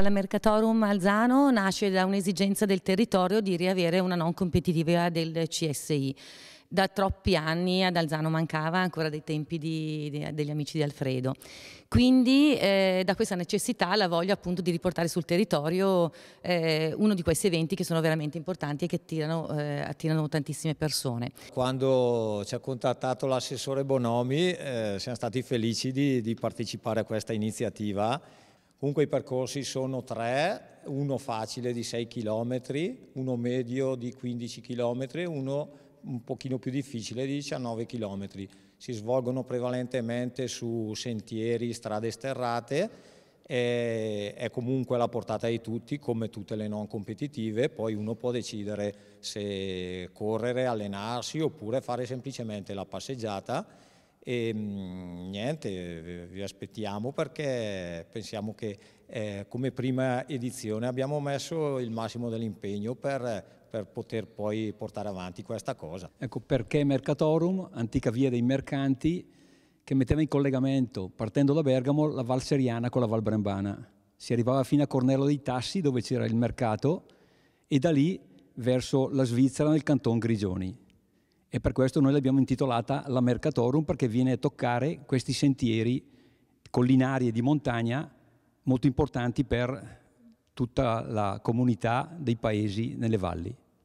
La Mercatorum Alzano nasce da un'esigenza del territorio di riavere una non competitiva del CSI. Da troppi anni ad Alzano mancava ancora dei tempi di, di, degli amici di Alfredo. Quindi eh, da questa necessità la voglia appunto di riportare sul territorio eh, uno di questi eventi che sono veramente importanti e che attirano, eh, attirano tantissime persone. Quando ci ha contattato l'assessore Bonomi eh, siamo stati felici di, di partecipare a questa iniziativa Comunque i percorsi sono tre, uno facile di 6 km, uno medio di 15 km, uno un pochino più difficile di 19 km. Si svolgono prevalentemente su sentieri, strade sterrate, è comunque alla portata di tutti come tutte le non competitive, poi uno può decidere se correre, allenarsi oppure fare semplicemente la passeggiata e mm, niente, vi aspettiamo perché pensiamo che eh, come prima edizione abbiamo messo il massimo dell'impegno per, per poter poi portare avanti questa cosa. Ecco perché Mercatorum, antica via dei mercanti, che metteva in collegamento, partendo da Bergamo, la Val Seriana con la Val Brembana. Si arrivava fino a Cornello dei Tassi, dove c'era il mercato, e da lì verso la Svizzera nel canton Grigioni e per questo noi l'abbiamo intitolata La Mercatorum perché viene a toccare questi sentieri collinari e di montagna molto importanti per tutta la comunità dei paesi nelle valli.